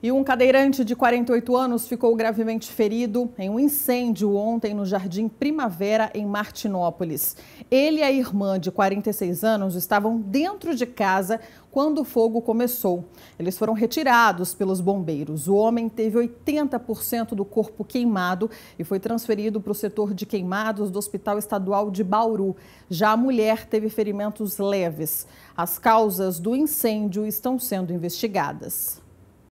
E um cadeirante de 48 anos ficou gravemente ferido em um incêndio ontem no Jardim Primavera, em Martinópolis. Ele e a irmã de 46 anos estavam dentro de casa quando o fogo começou. Eles foram retirados pelos bombeiros. O homem teve 80% do corpo queimado e foi transferido para o setor de queimados do Hospital Estadual de Bauru. Já a mulher teve ferimentos leves. As causas do incêndio estão sendo investigadas.